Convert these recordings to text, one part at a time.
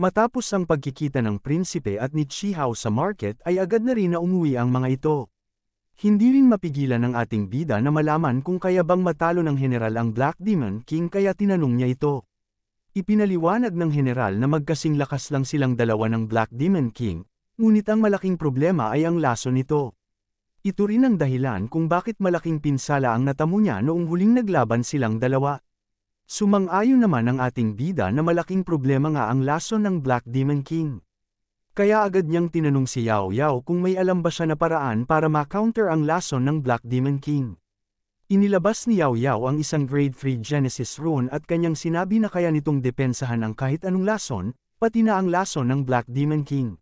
Matapos ang pagkikita ng prinsipe at ni Chihao sa market ay agad na rin na umuwi ang mga ito. Hindi rin mapigilan ng ating bida na malaman kung kaya bang matalo ng general ang Black Demon King kaya tinanong niya ito. Ipinaliwanag ng general na magkasing lakas lang silang dalawa ng Black Demon King, ngunit ang malaking problema ay ang laso nito. Ito rin ang dahilan kung bakit malaking pinsala ang natamo niya noong huling naglaban silang dalawa. Sumang-ayon naman ang ating bida na malaking problema nga ang laso ng Black Demon King. Kaya agad niyang tinanong si Yao Yao kung may alam ba siya na paraan para ma-counter ang laso ng Black Demon King. Inilabas ni Yao Yao ang isang grade 3 Genesis rune at kanyang sinabi na kaya nitong depensahan ang kahit anong lason, pati na ang laso ng Black Demon King.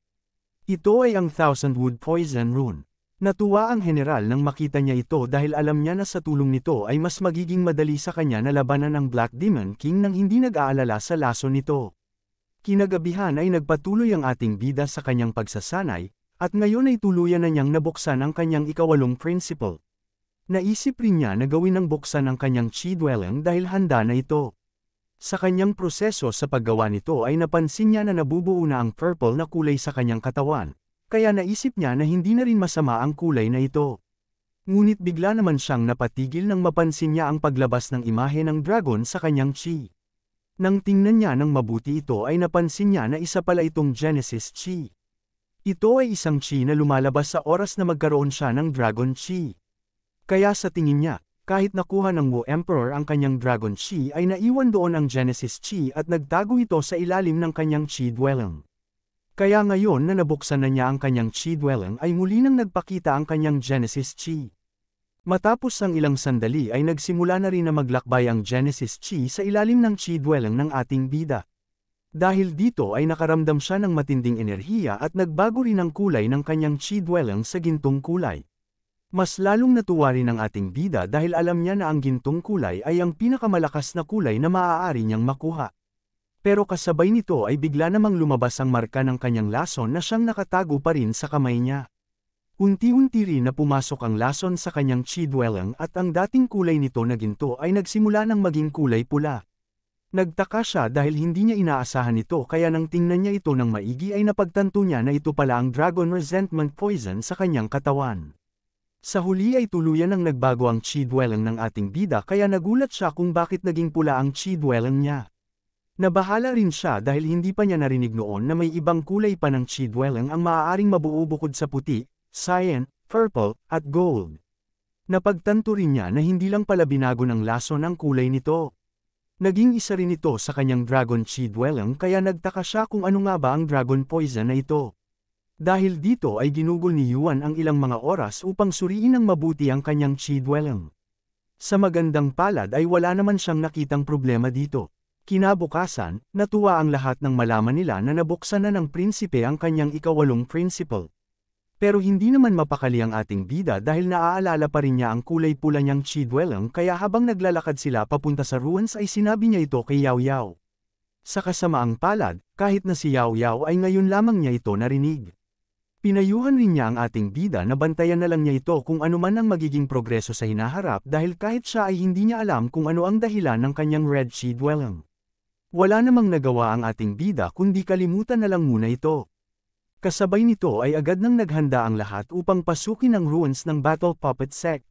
Ito ay ang Thousand Wood Poison Rune. Natuwa ang general nang makita niya ito dahil alam niya na sa tulong nito ay mas magiging madali sa kanya na labanan ang Black Demon King nang hindi nag-aalala sa laso nito. Kinagabihan ay nagpatuloy ang ating bida sa kanyang pagsasanay, at ngayon ay tuluyan na niyang nabuksan ang kanyang ikawalong principle. Naisip rin niya na gawin ang buksan ang kanyang chi dwelling dahil handa na ito. Sa kanyang proseso sa paggawa nito ay napansin niya na nabubuo na ang purple na kulay sa kanyang katawan, kaya naisip niya na hindi na rin masama ang kulay na ito. Ngunit bigla naman siyang napatigil nang mapansin niya ang paglabas ng imahe ng dragon sa kanyang chi. Nang tingnan niya ng mabuti ito ay napansin niya na isa pala itong Genesis Chi. Ito ay isang chi na lumalabas sa oras na magkaroon siya ng Dragon Chi. Kaya sa tingin niya, kahit nakuha ng Wu Emperor ang kanyang Dragon Chi ay naiwan doon ang Genesis Chi at nagtago ito sa ilalim ng kanyang Chi Dwelling. Kaya ngayon na nabuksan na niya ang kanyang chi dwelling ay muli nang nagpakita ang kanyang Genesis chi. Matapos ang ilang sandali ay nagsimula na rin na maglakbay ang Genesis chi sa ilalim ng chi dwelling ng ating bida. Dahil dito ay nakaramdam siya ng matinding enerhiya at nagbago rin ang kulay ng kanyang chi dwelling sa gintong kulay. Mas lalong natuwa rin ang ating bida dahil alam niya na ang gintong kulay ay ang pinakamalakas na kulay na maaari niyang makuha. Pero kasabay nito ay bigla namang lumabas ang marka ng kanyang lason na siyang nakatago pa rin sa kamay niya. Unti-unti rin na pumasok ang lason sa kanyang chi dwelling at ang dating kulay nito na ginto ay nagsimula ng maging kulay pula. Nagtaka siya dahil hindi niya inaasahan ito kaya nang tingnan niya ito ng maigi ay napagtanto niya na ito pala ang Dragon Resentment Poison sa kanyang katawan. Sa huli ay tuluyan ang nagbago ang chi dwelling ng ating bida kaya nagulat siya kung bakit naging pula ang chi dwelling niya. Nabahala rin siya dahil hindi pa niya narinig noon na may ibang kulay pa ng Chidwelling ang maaaring mabuo bukod sa puti, cyan, purple, at gold. Napagtanto rin niya na hindi lang pala binago ng laso ng kulay nito. Naging isa rin ito sa kanyang Dragon Chidwelling kaya nagtaka siya kung ano nga ba ang Dragon Poison na ito. Dahil dito ay ginugol ni Yuan ang ilang mga oras upang suriin ng mabuti ang kanyang Chidwelling. Sa magandang palad ay wala naman siyang nakitang problema dito. Kinabukasan, natuwa ang lahat nang malaman nila na nabuksan na ng prinsipe ang kanyang ikawalong principle. Pero hindi naman mapakali ang ating bida dahil naaalala pa rin niya ang kulay pula niyang Chidwellang kaya habang naglalakad sila papunta sa ruins ay sinabi niya ito kay Yao Yao. Sa kasamaang palad, kahit na si Yao Yao ay ngayon lamang niya ito narinig. Pinayuhan rin niya ang ating bida na bantayan na lang niya ito kung ano man ang magiging progreso sa hinaharap dahil kahit siya ay hindi niya alam kung ano ang dahilan ng kanyang Red Chidwellang. Wala namang nagawa ang ating bida kundi kalimutan na lang muna ito. Kasabay nito ay agad nang naghanda ang lahat upang pasukin ang ruins ng Battle Puppet Sect.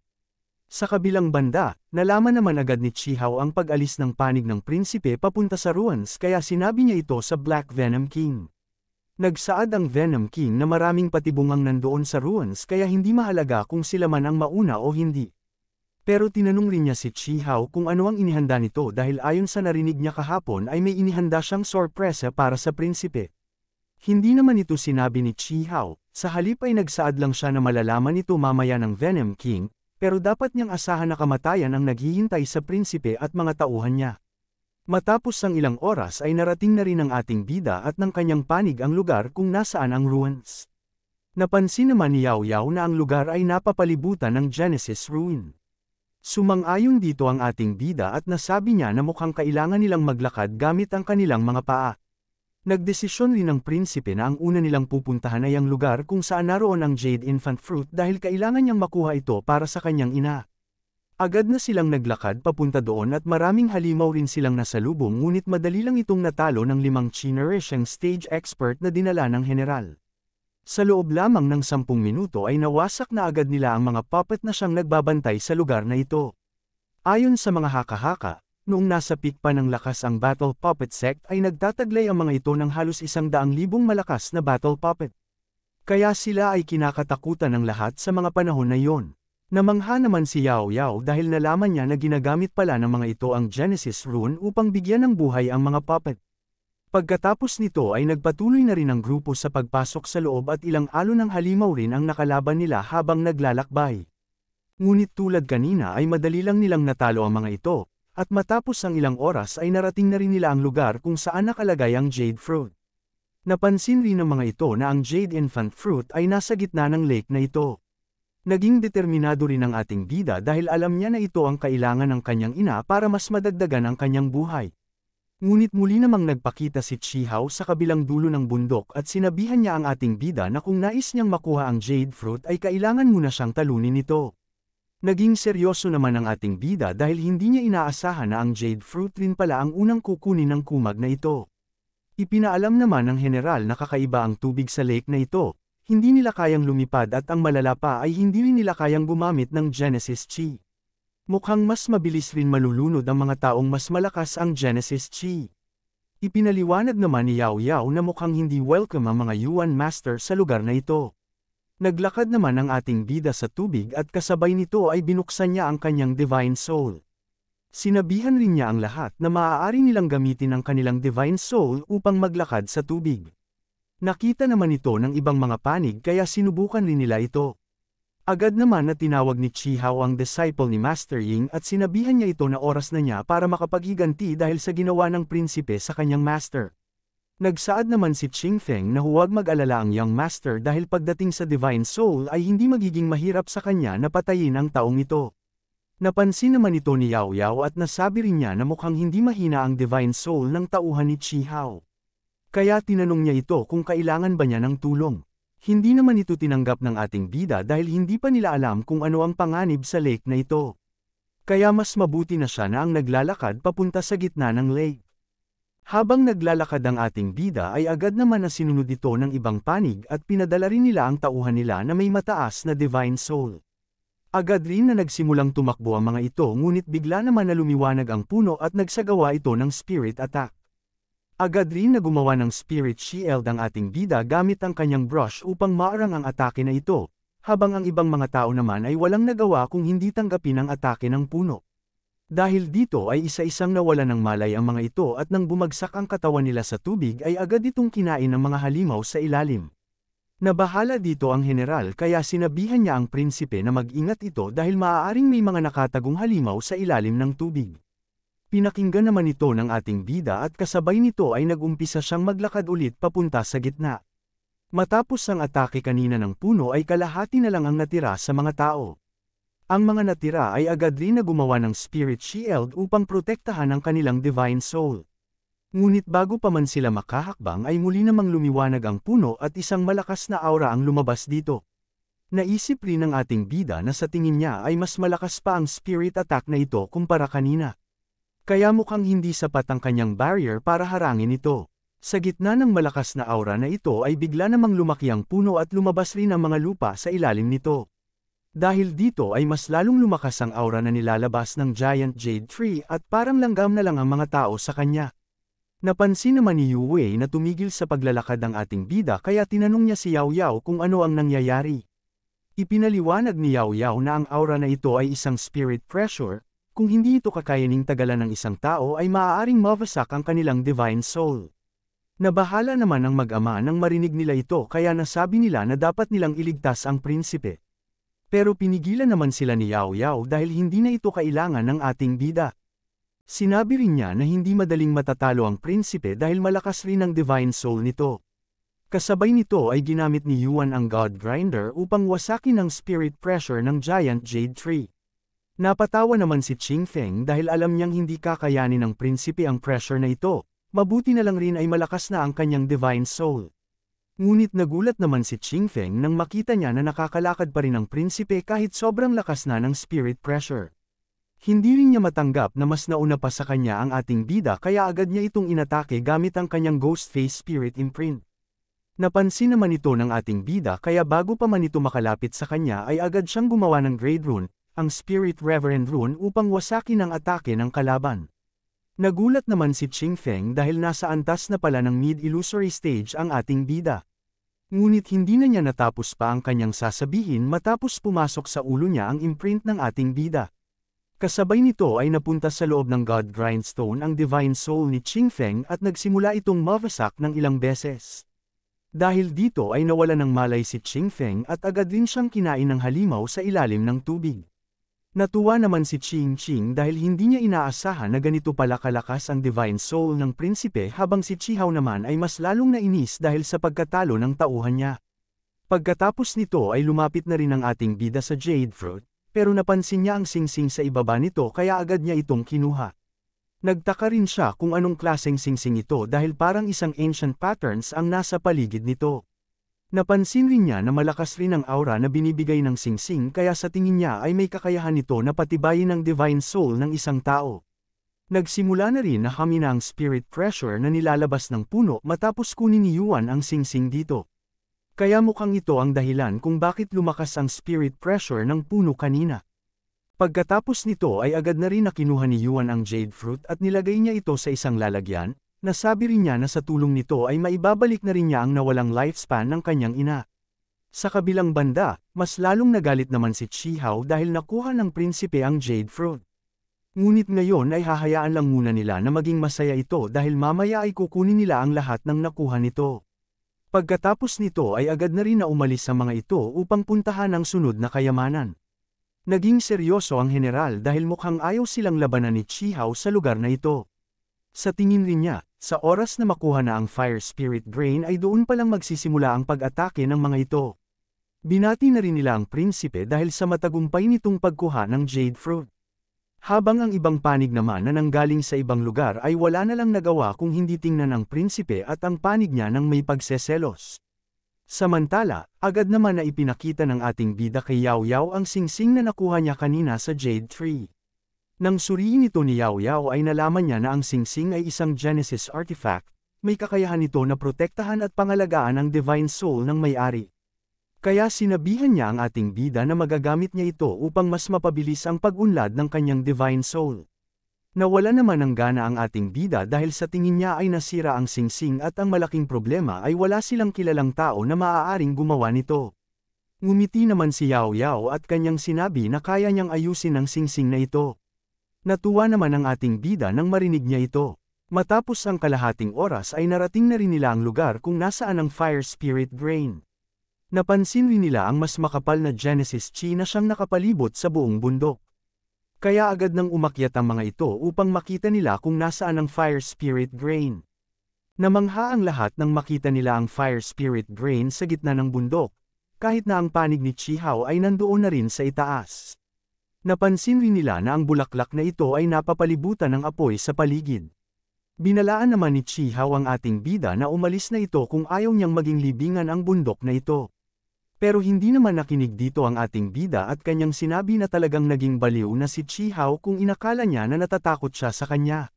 Sa kabilang banda, nalaman naman agad ni Chihao ang pag-alis ng panig ng prinsipe papunta sa ruins kaya sinabi niya ito sa Black Venom King. Nagsaad ang Venom King na maraming patibungang nandoon sa ruins kaya hindi mahalaga kung sila man ang mauna o hindi. Pero tinanong rin niya si Chi Hao kung ano ang inihanda nito dahil ayon sa narinig niya kahapon ay may inihanda siyang sorpresa para sa prinsipe. Hindi naman ito sinabi ni Chi Hao, sa halip ay nagsaad lang siya na malalaman ito mamaya ng Venom King, pero dapat niyang asahan na kamatayan ang naghihintay sa prinsipe at mga tauhan niya. Matapos ang ilang oras ay narating na rin ang ating bida at ng kanyang panig ang lugar kung nasaan ang ruins. Napansin naman ni Yao Yao na ang lugar ay napapalibutan ng Genesis Ruin. Sumang-ayon dito ang ating bida at nasabi niya na mukhang kailangan nilang maglakad gamit ang kanilang mga paa. Nagdesisyon rin ng prinsipe na ang una nilang pupuntahan ay ang lugar kung saan naroon ang Jade Infant Fruit dahil kailangan niyang makuha ito para sa kanyang ina. Agad na silang naglakad papunta doon at maraming halimaw rin silang nasalubong ngunit madali lang itong natalo ng limang Chinerishang stage expert na dinala ng general. Sa loob lamang ng sampung minuto ay nawasak na agad nila ang mga puppet na siyang nagbabantay sa lugar na ito. Ayon sa mga haka-haka, noong nasa peak pa ng lakas ang battle puppet sect ay nagtataglay ang mga ito ng halos isang daang libong malakas na battle puppet. Kaya sila ay kinakatakutan ng lahat sa mga panahon na iyon. Namangha naman si Yao Yao dahil nalaman niya na ginagamit pala ng mga ito ang Genesis Rune upang bigyan ng buhay ang mga puppet. Pagkatapos nito ay nagpatuloy na rin ang grupo sa pagpasok sa loob at ilang alo ng halimaw rin ang nakalaban nila habang naglalakbay. Ngunit tulad kanina ay madali lang nilang natalo ang mga ito, at matapos ang ilang oras ay narating na rin nila ang lugar kung saan nakalagay ang Jade Fruit. Napansin rin ng mga ito na ang Jade Infant Fruit ay nasa gitna ng lake na ito. Naging determinado rin ang ating bida dahil alam niya na ito ang kailangan ng kanyang ina para mas madagdagan ang kanyang buhay. Ngunit muli namang nagpakita si Chihao sa kabilang dulo ng bundok at sinabihan niya ang ating bida na kung nais niyang makuha ang jade fruit ay kailangan muna siyang talunin ito. Naging seryoso naman ang ating bida dahil hindi niya inaasahan na ang jade fruit rin pala ang unang kukunin ng kumag na ito. Ipinaalam naman ng general na kakaiba ang tubig sa lake na ito, hindi nila kayang lumipad at ang malala pa ay hindi rin nila kayang gumamit ng Genesis Chi. Mukhang mas mabilis rin malulunod ang mga taong mas malakas ang Genesis Chi. Ipinaliwanag naman ni Yao Yao na mukhang hindi welcome ang mga Yuan Master sa lugar na ito. Naglakad naman ang ating bida sa tubig at kasabay nito ay binuksan niya ang kanyang Divine Soul. Sinabihan rin niya ang lahat na maaari nilang gamitin ang kanilang Divine Soul upang maglakad sa tubig. Nakita naman ito ng ibang mga panig kaya sinubukan rin nila ito. Agad naman na tinawag ni Chihao ang disciple ni Master Ying at sinabihan niya ito na oras na niya para makapaghiganti dahil sa ginawa ng prinsipe sa kanyang master. Nagsaad naman si Ching Feng na huwag mag-alala ang young master dahil pagdating sa divine soul ay hindi magiging mahirap sa kanya na patayin ang taong ito. Napansin naman ito ni Yao Yao at nasabi rin niya na mukhang hindi mahina ang divine soul ng tauhan ni Chihao. Kaya tinanong niya ito kung kailangan ba niya ng tulong. Hindi naman ito tinanggap ng ating bida dahil hindi pa nila alam kung ano ang panganib sa lake na ito. Kaya mas mabuti na siya na ang naglalakad papunta sa gitna ng lake. Habang naglalakad ang ating bida ay agad naman na sinunod ito ng ibang panig at pinadala rin nila ang tauhan nila na may mataas na divine soul. Agad rin na nagsimulang tumakbo ang mga ito ngunit bigla naman na lumiwanag ang puno at nagsagawa ito ng spirit attack. Agad rin na gumawa ng spirit shield ang ating bida gamit ang kanyang brush upang maarang ang atake na ito, habang ang ibang mga tao naman ay walang nagawa kung hindi tanggapin ang atake ng puno. Dahil dito ay isa-isang nawala ng malay ang mga ito at nang bumagsak ang katawan nila sa tubig ay agad itong kinain ng mga halimaw sa ilalim. Nabahala dito ang general kaya sinabihan niya ang prinsipe na mag-ingat ito dahil maaaring may mga nakatagong halimaw sa ilalim ng tubig. Pinakinggan naman ito ng ating bida at kasabay nito ay nagumpisa siyang maglakad ulit papunta sa gitna. Matapos ang atake kanina ng puno ay kalahati na lang ang natira sa mga tao. Ang mga natira ay agad rin na gumawa ng spirit shield upang protektahan ang kanilang divine soul. Ngunit bago pa man sila makahakbang ay muli namang lumiwanag ang puno at isang malakas na aura ang lumabas dito. Naisip rin ng ating bida na sa tingin niya ay mas malakas pa ang spirit attack na ito kumpara kanina. Kaya mukhang hindi sapat ang kanyang barrier para harangin ito. Sa gitna ng malakas na aura na ito ay bigla namang lumaki ang puno at lumabas rin ang mga lupa sa ilalim nito. Dahil dito ay mas lalong lumakas ang aura na nilalabas ng giant jade tree at parang langgam na lang ang mga tao sa kanya. Napansin naman ni Yu Wei na tumigil sa paglalakad ang ating bida kaya tinanong niya si Yao Yao kung ano ang nangyayari. Ipinaliwanag ni Yao Yao na ang aura na ito ay isang spirit pressure kung hindi ito kakayaning tagalan ng isang tao ay maaaring mawasak ang kanilang divine soul. Nabahala naman ang mag-ama nang marinig nila ito kaya nasabi nila na dapat nilang iligtas ang prinsipe. Pero pinigilan naman sila ni Yao Yao dahil hindi na ito kailangan ng ating bida. Sinabi rin niya na hindi madaling matatalo ang prinsipe dahil malakas rin ang divine soul nito. Kasabay nito ay ginamit ni Yuan ang God Grinder upang wasakin ang spirit pressure ng giant jade tree. Napatawa naman si Ching Feng dahil alam niyang hindi kakayanin ng prinsipe ang pressure na ito, mabuti na lang rin ay malakas na ang kanyang divine soul. Ngunit nagulat naman si Ching Feng nang makita niya na nakakalakad pa rin ang prinsipe kahit sobrang lakas na ng spirit pressure. Hindi rin niya matanggap na mas nauna pa sa kanya ang ating bida kaya agad niya itong inatake gamit ang kanyang ghost face spirit imprint. Napansin naman ito ng ating bida kaya bago pa man ito makalapit sa kanya ay agad siyang gumawa ng grade rune, ang Spirit Reverend Rune upang wasakin ang atake ng kalaban. Nagulat naman si Ching Feng dahil nasa antas na pala ng mid-illusory stage ang ating bida. Ngunit hindi na niya natapos pa ang kanyang sasabihin matapos pumasok sa ulo niya ang imprint ng ating bida. Kasabay nito ay napunta sa loob ng God Grindstone ang Divine Soul ni Ching Feng at nagsimula itong mavasak ng ilang beses. Dahil dito ay nawala ng malay si Ching Feng at agad din siyang kinain ng halimaw sa ilalim ng tubig. Natuwa naman si Ching Ching dahil hindi niya inaasahan na ganito pala kalakas ang divine soul ng prinsipe habang si Chihao naman ay mas lalong nainis dahil sa pagkatalo ng tauhan niya. Pagkatapos nito ay lumapit na rin ang ating bida sa Jade Fruit, pero napansin niya ang singsing sa ibaba nito kaya agad niya itong kinuha. Nagtaka rin siya kung anong klaseng singsing ito dahil parang isang ancient patterns ang nasa paligid nito. Napansin rin niya na malakas rin ang aura na binibigay ng singsing -sing kaya sa tingin niya ay may kakayahan ito na patibayin ang divine soul ng isang tao. Nagsimula na rin na hamina ang spirit pressure na nilalabas ng puno matapos kunin ni Yuan ang singsing -sing dito. Kaya mukhang ito ang dahilan kung bakit lumakas ang spirit pressure ng puno kanina. Pagkatapos nito ay agad na rin nakinuha ni Yuan ang jade fruit at nilagay niya ito sa isang lalagyan, Nasabi rin niya na sa tulong nito ay maibabalik na rin niya ang nawalang lifespan ng kanyang ina. Sa kabilang banda, mas lalong nagalit naman si Chi Hao dahil nakuha ng prinsipe ang Jade Fruit. Ngunit ngayon ay hahayaan lang muna nila na maging masaya ito dahil mamaya ay kukunin nila ang lahat ng nakuha nito. Pagkatapos nito ay agad na rin na umalis sa mga ito upang puntahan ang sunod na kayamanan. Naging seryoso ang general dahil mukhang ayaw silang labanan ni Chi Hao sa lugar na ito. Sa tingin rin niya, sa oras na makuha na ang Fire Spirit Grain ay doon palang magsisimula ang pag-atake ng mga ito. Binati na rin nila ang prinsipe dahil sa matagumpay nitong pagkuha ng Jade Fruit. Habang ang ibang panig naman na nanggaling sa ibang lugar ay wala na lang nagawa kung hindi tingnan ang prinsipe at ang panig niya nang may pagseselos. Samantala, agad naman na ipinakita ng ating bida kay Yao Yao ang singsing na nakuha niya kanina sa Jade Tree. Nang suriin ito ni Yao Yao ay nalaman niya na ang singsing ay isang Genesis artifact, may kakayahan ito na protektahan at pangalagaan ang divine soul ng may-ari. Kaya sinabihan niya ang ating bida na magagamit niya ito upang mas mapabilis ang pag-unlad ng kanyang divine soul. Nawala naman ng gana ang ating bida dahil sa tingin niya ay nasira ang singsing at ang malaking problema ay wala silang kilalang tao na maaaring gumawa nito. Ngumiti naman si Yao Yao at kanyang sinabi na kaya niyang ayusin ang singsing na ito. Natuwa naman ang ating bida nang marinig niya ito. Matapos ang kalahating oras ay narating na rin nila ang lugar kung nasaan ang fire spirit Grain. Napansin rin nila ang mas makapal na Genesis Chi na siyang nakapalibot sa buong bundok. Kaya agad nang umakyat ang mga ito upang makita nila kung nasaan ang fire spirit Grain. Namangha ang lahat nang makita nila ang fire spirit Grain sa gitna ng bundok, kahit na ang panig ni Chihao ay nandoon na rin sa itaas. Napansin rin nila na ang bulaklak na ito ay napapalibutan ng apoy sa paligid. Binalaan naman ni Chihao ang ating bida na umalis na ito kung ayaw niyang maging libingan ang bundok na ito. Pero hindi naman nakinig dito ang ating bida at kanyang sinabi na talagang naging baliw na si Chihao kung inakala niya na natatakot siya sa kanya.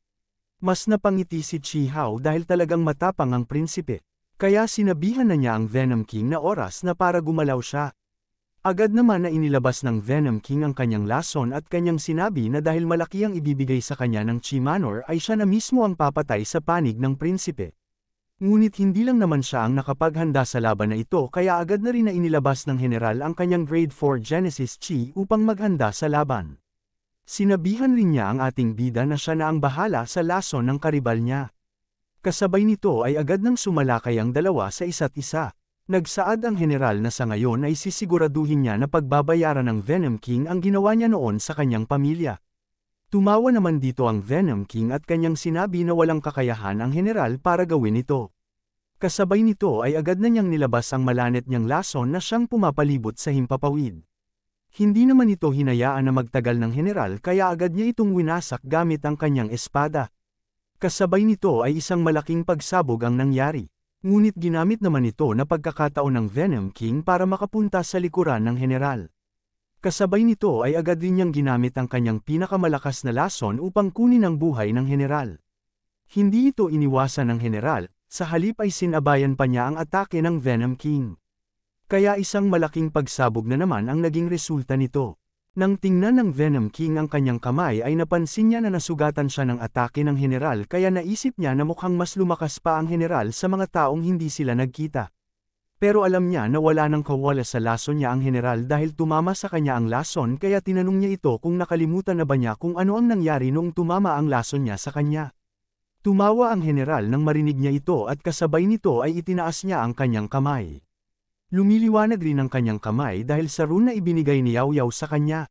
Mas napangiti si Chihao dahil talagang matapang ang prinsipe. Kaya sinabihan na niya ang Venom King na oras na para gumalaw siya. Agad naman na inilabas ng Venom King ang kanyang lason at kanyang sinabi na dahil malaki ang ibibigay sa kanya ng Chimanor ay siya na mismo ang papatay sa panig ng prinsipe. Ngunit hindi lang naman siya ang nakapaghanda sa laban na ito kaya agad na rin na inilabas ng general ang kanyang grade 4 Genesis Chi upang maghanda sa laban. Sinabihan rin niya ang ating bida na siya na ang bahala sa lason ng karibal niya. Kasabay nito ay agad nang sumalakay ang dalawa sa isa't isa. Nagsaad ang general na sa ngayon ay sisiguraduhin niya na pagbabayaran ng Venom King ang ginawa niya noon sa kanyang pamilya. Tumawa naman dito ang Venom King at kanyang sinabi na walang kakayahan ang general para gawin ito. Kasabay nito ay agad na niyang nilabas ang malanit niyang lason na siyang pumapalibot sa himpapawid. Hindi naman ito hinayaan na magtagal ng general kaya agad niya itong winasak gamit ang kanyang espada. Kasabay nito ay isang malaking pagsabog ang nangyari. Ngunit ginamit naman ito na pagkakataon ng Venom King para makapunta sa likuran ng General. Kasabay nito ay agad din niyang ginamit ang kanyang pinakamalakas na lason upang kunin ang buhay ng General. Hindi ito iniwasan ng General, sa halip ay sinabayan pa niya ang atake ng Venom King. Kaya isang malaking pagsabog na naman ang naging resulta nito. Nang tingnan ng Venom King ang kanyang kamay ay napansin niya na nasugatan siya ng atake ng general kaya naisip niya na mukhang mas lumakas pa ang general sa mga taong hindi sila nagkita. Pero alam niya na wala nang kawala sa laso niya ang general dahil tumama sa kanya ang lason kaya tinanong niya ito kung nakalimutan na ba niya kung ano ang nangyari noong tumama ang lason niya sa kanya. Tumawa ang general nang marinig niya ito at kasabay nito ay itinaas niya ang kanyang kamay. Lumiliwanag rin ang kanyang kamay dahil sa rune na ibinigay ni Yao Yao sa kanya.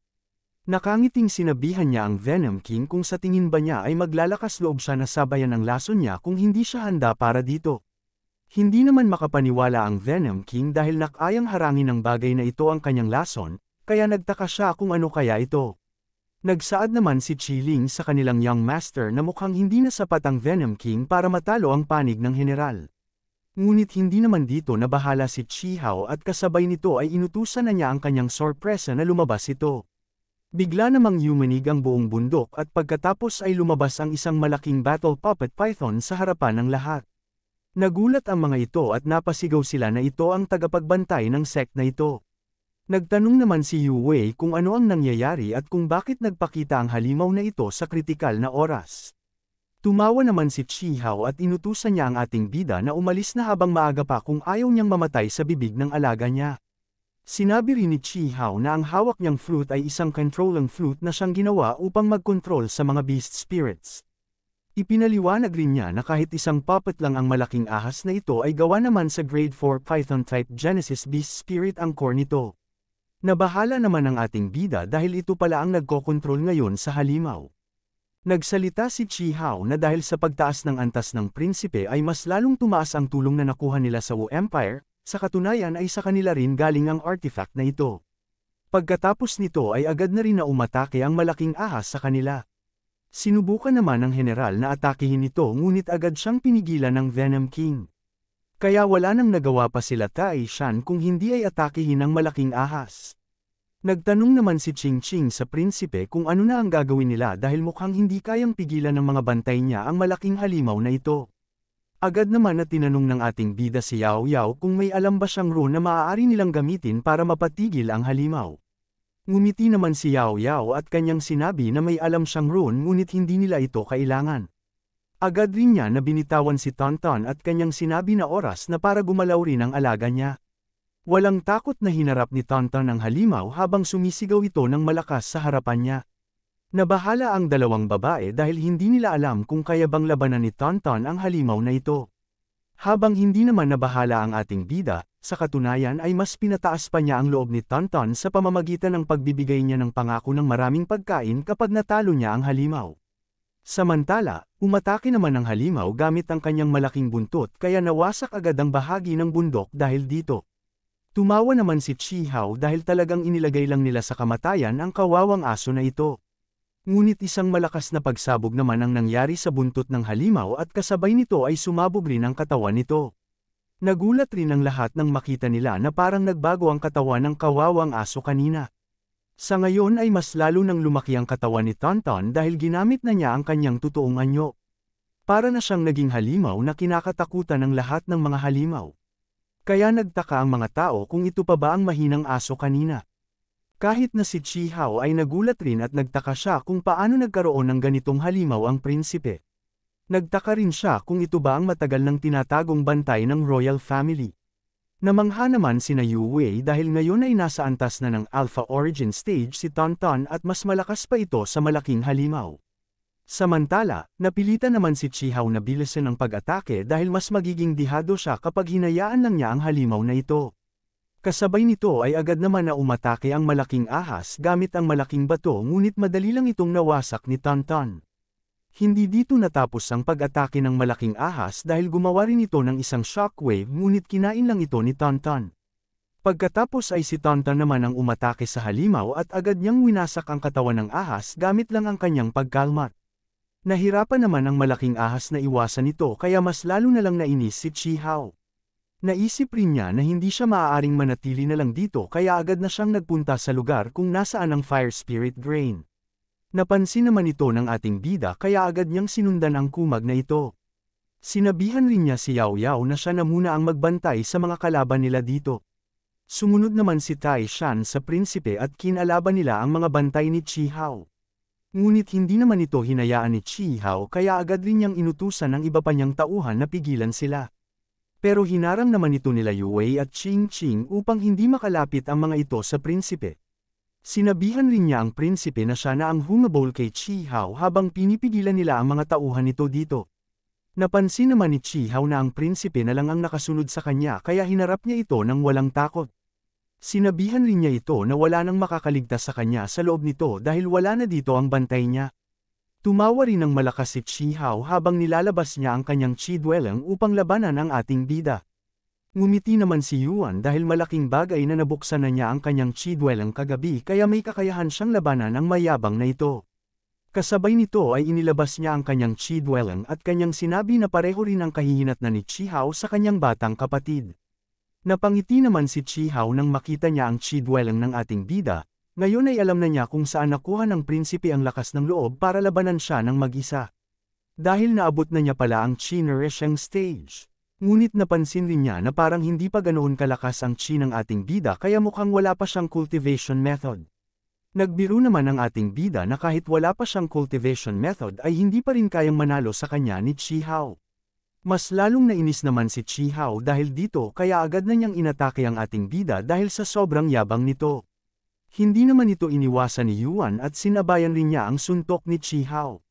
Nakangiting sinabihan niya ang Venom King kung sa tingin ba niya ay maglalakas loob siya na sabayan ang laso niya kung hindi siya handa para dito. Hindi naman makapaniwala ang Venom King dahil nakayang harangin ng bagay na ito ang kanyang lason, kaya nagtaka siya kung ano kaya ito. Nagsaad naman si Chiling sa kanilang young master na mukhang hindi na sapat ang Venom King para matalo ang panig ng general. Ngunit hindi naman dito nabahala si Chihao at kasabay nito ay inutusan na niya ang kanyang sorpresa na lumabas ito. Bigla namang yumanig ang buong bundok at pagkatapos ay lumabas ang isang malaking battle puppet python sa harapan ng lahat. Nagulat ang mga ito at napasigaw sila na ito ang tagapagbantay ng sect na ito. Nagtanong naman si Yu Wei kung ano ang nangyayari at kung bakit nagpakita ang halimaw na ito sa kritikal na oras. Tumawa naman si Chihao at inutusan niya ang ating bida na umalis na habang maaga pa kung ayaw niyang mamatay sa bibig ng alaga niya. Sinabi rin ni Chihao na ang hawak niyang flute ay isang controlling flute na siyang ginawa upang magkontrol sa mga beast spirits. Ipinaliwanag rin niya na kahit isang puppet lang ang malaking ahas na ito ay gawa naman sa grade 4 Python type Genesis Beast Spirit ang core nito. Nabahala naman ang ating bida dahil ito pala ang nagkokontrol ngayon sa halimaw. Nagsalita si Chi Hao na dahil sa pagtaas ng antas ng prinsipe ay mas lalong tumaas ang tulong na nakuha nila sa Wu Empire, sa katunayan ay sa kanila rin galing ang artifact na ito. Pagkatapos nito ay agad na rin na umatake ang malaking ahas sa kanila. Sinubukan naman ng general na atakihin ito ngunit agad siyang pinigilan ng Venom King. Kaya wala nang nagawa pa sila Tai Shan kung hindi ay atakihin ng malaking ahas. Nagtanong naman si Ching Ching sa prinsipe kung ano na ang gagawin nila dahil mukhang hindi kayang pigilan ng mga bantay niya ang malaking halimaw na ito. Agad naman na tinanong ng ating bida si Yao Yao kung may alam ba siyang rune na maaari nilang gamitin para mapatigil ang halimaw. Ngumiti naman si Yao Yao at kanyang sinabi na may alam siyang rune ngunit hindi nila ito kailangan. Agad rin niya na binitawan si Tonton at kanyang sinabi na oras na para gumalaw rin ang alaga niya. Walang takot na hinarap ni Tantan ang halimaw habang sumisigaw ito ng malakas sa harapan niya. Nabahala ang dalawang babae dahil hindi nila alam kung kaya bang labanan ni Tantan ang halimaw na ito. Habang hindi naman nabahala ang ating bida, sa katunayan ay mas pinataas pa niya ang loob ni Tantan sa pamamagitan ng pagbibigay niya ng pangako ng maraming pagkain kapag natalo niya ang halimaw. Samantala, umatake naman ang halimaw gamit ang kanyang malaking buntot kaya nawasak agad ang bahagi ng bundok dahil dito. Tumawa naman si Chi Hao dahil talagang inilagay lang nila sa kamatayan ang kawawang aso na ito. Ngunit isang malakas na pagsabog naman ang nangyari sa buntot ng halimaw at kasabay nito ay sumabog rin ang katawan nito. Nagulat rin ang lahat nang makita nila na parang nagbago ang katawan ng kawawang aso kanina. Sa ngayon ay mas lalo nang lumaki ang katawan ni Tonton dahil ginamit na niya ang kanyang totoong anyo. Para na siyang naging halimaw na kinakatakutan ng lahat ng mga halimaw. Kaya nagtaka ang mga tao kung ito pa ba ang mahinang aso kanina. Kahit na si Chihao ay nagulat rin at nagtaka siya kung paano nagkaroon ng ganitong halimaw ang prinsipe. Nagtaka rin siya kung ito ba ang matagal ng tinatagong bantay ng royal family. Namangha naman si na Yu Wei dahil ngayon ay nasa antas na ng Alpha Origin stage si Tonton at mas malakas pa ito sa malaking halimaw. Samantala, napilitan naman si Chihaw na bilisin ang pag-atake dahil mas magiging dihado siya kapag hinayaan lang niya ang halimaw na ito. Kasabay nito ay agad naman na umatake ang malaking ahas gamit ang malaking bato ngunit madali lang itong nawasak ni Tantan. Hindi dito natapos ang pag-atake ng malaking ahas dahil gumawa rin ito ng isang shockwave ngunit kinain lang ito ni Tantan. Pagkatapos ay si Tantan naman ang umatake sa halimaw at agad niyang winasak ang katawan ng ahas gamit lang ang kanyang pagkalmat. Nahirapan naman ang malaking ahas na iwasan ito kaya mas lalo na lang nainis si Chi Hao. Naisip rin niya na hindi siya maaaring manatili na lang dito kaya agad na siyang nagpunta sa lugar kung nasaan ang fire spirit grain. Napansin naman ito ng ating bida kaya agad niyang sinundan ang kumag na ito. Sinabihan rin niya si Yao Yao na siya na muna ang magbantay sa mga kalaban nila dito. Sumunod naman si Tai Shan sa prinsipe at kinalaban nila ang mga bantay ni Chi Hao. Ngunit hindi naman ito hinayaan ni Chi Hao kaya agad rin niyang inutusan ng iba pa niyang tauhan na pigilan sila. Pero hinarang naman ito nila Yuwei at Ching Ching upang hindi makalapit ang mga ito sa prinsipe. Sinabihan rin niya ang prinsipe na siya na ang humabol kay Chi Hao habang pinipigilan nila ang mga tauhan nito dito. Napansin naman ni Chi Hao na ang prinsipe na lang ang nakasunod sa kanya kaya hinarap niya ito ng walang takot. Sinabihan rin niya ito na wala nang makakaligtas sa kanya sa loob nito dahil wala na dito ang bantay niya. Tumawa rin ng malakas si Chi Hao habang nilalabas niya ang kanyang Chi Dwelling upang labanan ang ating bida. Ngumiti naman si Yuan dahil malaking bagay na nabuksan na niya ang kanyang Chi Dwelling kagabi kaya may kakayahan siyang labanan ang mayabang na ito. Kasabay nito ay inilabas niya ang kanyang Chi Dwelling at kanyang sinabi na pareho rin ang kahihinat na ni Chi Hao sa kanyang batang kapatid. Napangiti naman si Chi Hao nang makita niya ang chi dwelling ng ating bida, ngayon ay alam na niya kung saan nakuha ng prinsipe ang lakas ng loob para labanan siya ng mag-isa. Dahil naabot na niya pala ang chi nourishing stage. Ngunit napansin rin niya na parang hindi pa ganoon kalakas ang chi ng ating bida kaya mukhang wala pa siyang cultivation method. Nagbiro naman ang ating bida na kahit wala pa siyang cultivation method ay hindi pa rin kayang manalo sa kanya ni Chi Hao. Mas lalong nainis naman si Chi Hao dahil dito kaya agad na niyang inatake ang ating bida dahil sa sobrang yabang nito. Hindi naman ito iniwasan ni Yuan at sinabayan rin niya ang suntok ni Chi Hao.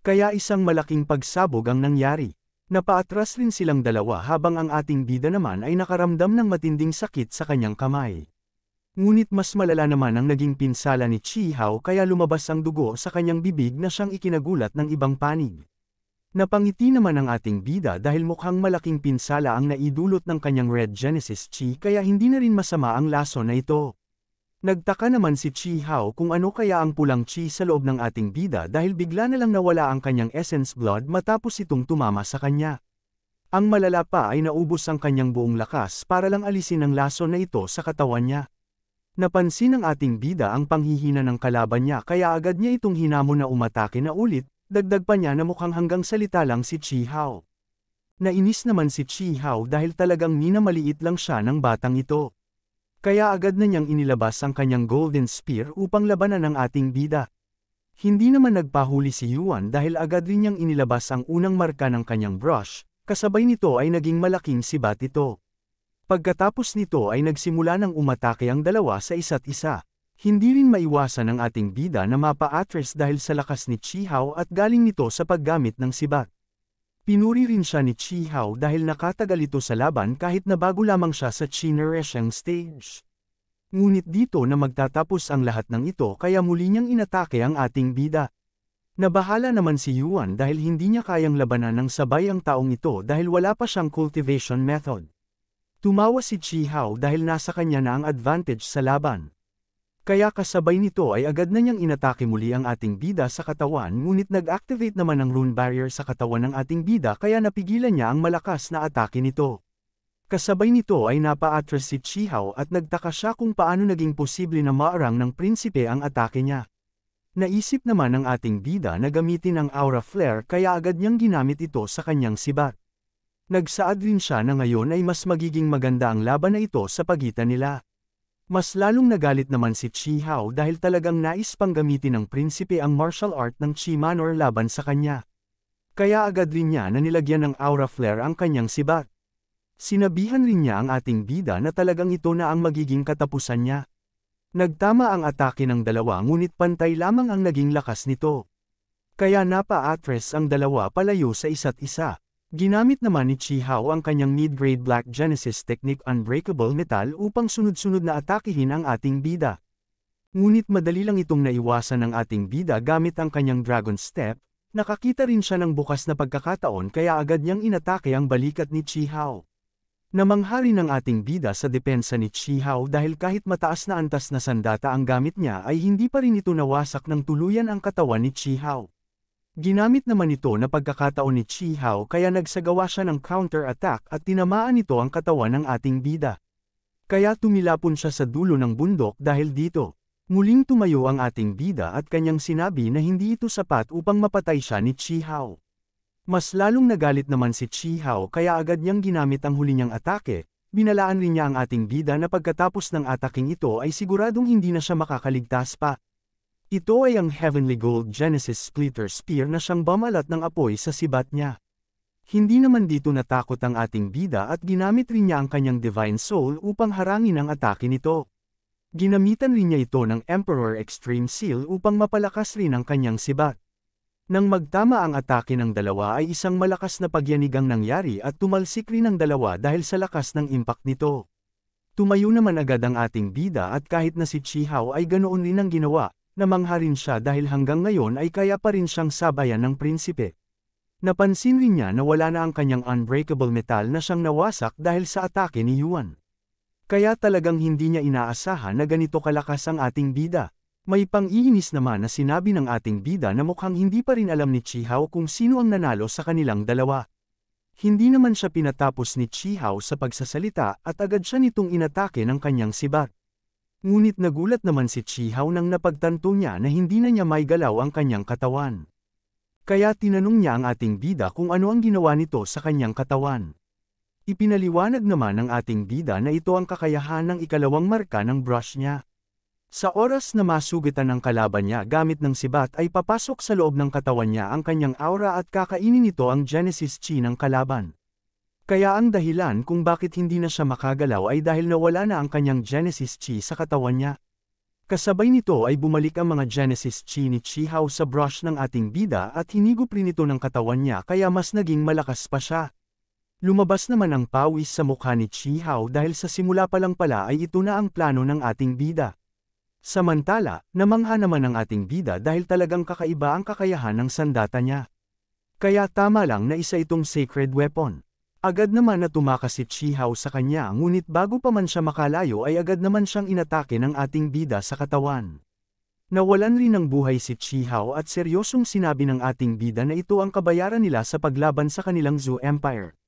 Kaya isang malaking pagsabog ang nangyari. Napaatras rin silang dalawa habang ang ating bida naman ay nakaramdam ng matinding sakit sa kanyang kamay. Ngunit mas malala naman ang naging pinsala ni Chi Hao kaya lumabas ang dugo sa kanyang bibig na siyang ikinagulat ng ibang panig. Napangiti naman ang ating bida dahil mukhang malaking pinsala ang naidulot ng kanyang Red Genesis Chi kaya hindi na rin masama ang laso na ito. Nagtaka naman si Chi Hao kung ano kaya ang pulang chi sa loob ng ating bida dahil bigla na lang nawala ang kanyang essence blood matapos itong tumama sa kanya. Ang malala pa ay naubos ang kanyang buong lakas para lang alisin ang laso na ito sa katawan niya. Napansin ng ating bida ang panghihina ng kalaban niya kaya agad niya itong hinamo na umatake na ulit Dagdag pa niya na mukhang hanggang salita lang si Chi Hao. Nainis naman si Chi Hao dahil talagang minamaliit lang siya ng batang ito. Kaya agad na niyang inilabas ang kanyang golden spear upang labanan ang ating bida. Hindi naman nagpahuli si Yuan dahil agad rin niyang inilabas ang unang marka ng kanyang brush, kasabay nito ay naging malaking sibat ito. Pagkatapos nito ay nagsimula ng umatake ang dalawa sa isa't isa. Hindi rin maiwasan ng ating bida na mapa-atras dahil sa lakas ni Chihao at galing nito sa paggamit ng sibat. Pinuri rin siya ni Chihao dahil nakatagal ito sa laban kahit na bago lamang siya sa Chinereshang stage. Ngunit dito na magtatapos ang lahat ng ito kaya muli niyang inatake ang ating bida. Nabahala naman si Yuan dahil hindi niya kayang labanan ng sabay ang taong ito dahil wala pa siyang cultivation method. Tumawa si Chi Hao dahil nasa kanya na ang advantage sa laban. Kaya kasabay nito ay agad na niyang inatake muli ang ating bida sa katawan ngunit nag-activate naman ang rune barrier sa katawan ng ating bida kaya napigilan niya ang malakas na atake nito. Kasabay nito ay napaatras si Chihao at nagtaka siya kung paano naging posible na maarang ng prinsipe ang atake niya. Naisip naman ng ating bida na gamitin ang aura flare kaya agad niyang ginamit ito sa kanyang sibat. Nagsaad rin siya na ngayon ay mas magiging maganda ang laban na ito sa pagitan nila. Mas lalong nagalit naman si Chi Hao dahil talagang nais pang gamitin ng prinsipe ang martial art ng Chi Manor laban sa kanya. Kaya agad rin niya na nilagyan ng aura flare ang kanyang sibat. Sinabihan rin niya ang ating bida na talagang ito na ang magiging katapusan niya. Nagtama ang atake ng dalawa ngunit pantay lamang ang naging lakas nito. Kaya napa-atres ang dalawa palayo sa isa't isa. Ginamit naman ni Chihao ang kanyang mid-grade Black Genesis Technique Unbreakable Metal upang sunod-sunod na atakihin ang ating bida. Ngunit madali lang itong naiwasan ng ating bida gamit ang kanyang Dragon Step, nakakita rin siya ng bukas na pagkakataon kaya agad niyang inatake ang balikat ni Chihao. Hao. Namanghari ng ating bida sa depensa ni Chihao dahil kahit mataas na antas na sandata ang gamit niya ay hindi pa rin ito nawasak ng tuluyan ang katawan ni Chihao. Ginamit naman ito na pagkakataon ni Chi Hao kaya nagsagawa siya ng counter-attack at tinamaan nito ang katawan ng ating bida. Kaya tumilapon siya sa dulo ng bundok dahil dito. Muling tumayo ang ating bida at kanyang sinabi na hindi ito sapat upang mapatay siya ni Chi Hao. Mas lalong nagalit naman si Chi Hao kaya agad niyang ginamit ang huli niyang atake, binalaan rin niya ang ating bida na pagkatapos ng ataking ito ay siguradong hindi na siya makakaligtas pa. Ito ay ang Heavenly Gold Genesis Splitter Spear na siyang bamalat ng apoy sa sibat niya. Hindi naman dito natakot ang ating bida at ginamit rin niya ang kanyang Divine Soul upang harangin ang atake nito. Ginamitan rin niya ito ng Emperor Extreme Seal upang mapalakas rin ang kanyang sibat. Nang magtama ang atake ng dalawa ay isang malakas na pagyanigang nangyari at tumalsik rin ang dalawa dahil sa lakas ng impact nito. Tumayo naman agad ang ating bida at kahit na si Chihao ay ganoon rin ang ginawa, namangha rin siya dahil hanggang ngayon ay kaya pa rin siyang sabayan ng prinsipe. Napansin rin niya na wala na ang kanyang unbreakable metal na siyang nawasak dahil sa atake ni Yuan. Kaya talagang hindi niya inaasahan na ganito kalakas ang ating bida. May pang-iinis naman na sinabi ng ating bida na mukhang hindi pa rin alam ni Chihao kung sino ang nanalo sa kanilang dalawa. Hindi naman siya pinatapos ni Chihao sa pagsasalita at agad siya nitong inatake ng kanyang sibat. Ngunit nagulat naman si Chihaw nang napagtanto niya na hindi na niya may galaw ang kanyang katawan. Kaya tinanong niya ang ating bida kung ano ang ginawa nito sa kanyang katawan. Ipinaliwanag naman ng ating bida na ito ang kakayahan ng ikalawang marka ng brush niya. Sa oras na masugitan ng kalaban niya gamit ng sibat ay papasok sa loob ng katawan niya ang kanyang aura at kakainin nito ang Genesis Chi ng kalaban. Kaya ang dahilan kung bakit hindi na siya makagalaw ay dahil nawala na ang kanyang Genesis Chi sa katawan niya. Kasabay nito ay bumalik ang mga Genesis Chi ni Chi Hao sa brush ng ating bida at hinigop rin ito ng katawan niya kaya mas naging malakas pa siya. Lumabas naman ang pawis sa mukha ni Chi Hao dahil sa simula pa lang pala ay ito na ang plano ng ating bida. Samantala, namangha naman ang ating bida dahil talagang kakaiba ang kakayahan ng sandata niya. Kaya tama lang na isa itong sacred weapon. Agad naman na tumakas si Chihao sa kanya ngunit bago pa man siya makalayo ay agad naman siyang inatake ng ating bida sa katawan. Nawalan rin ng buhay si Chihao at seryosong sinabi ng ating bida na ito ang kabayaran nila sa paglaban sa kanilang zoo empire.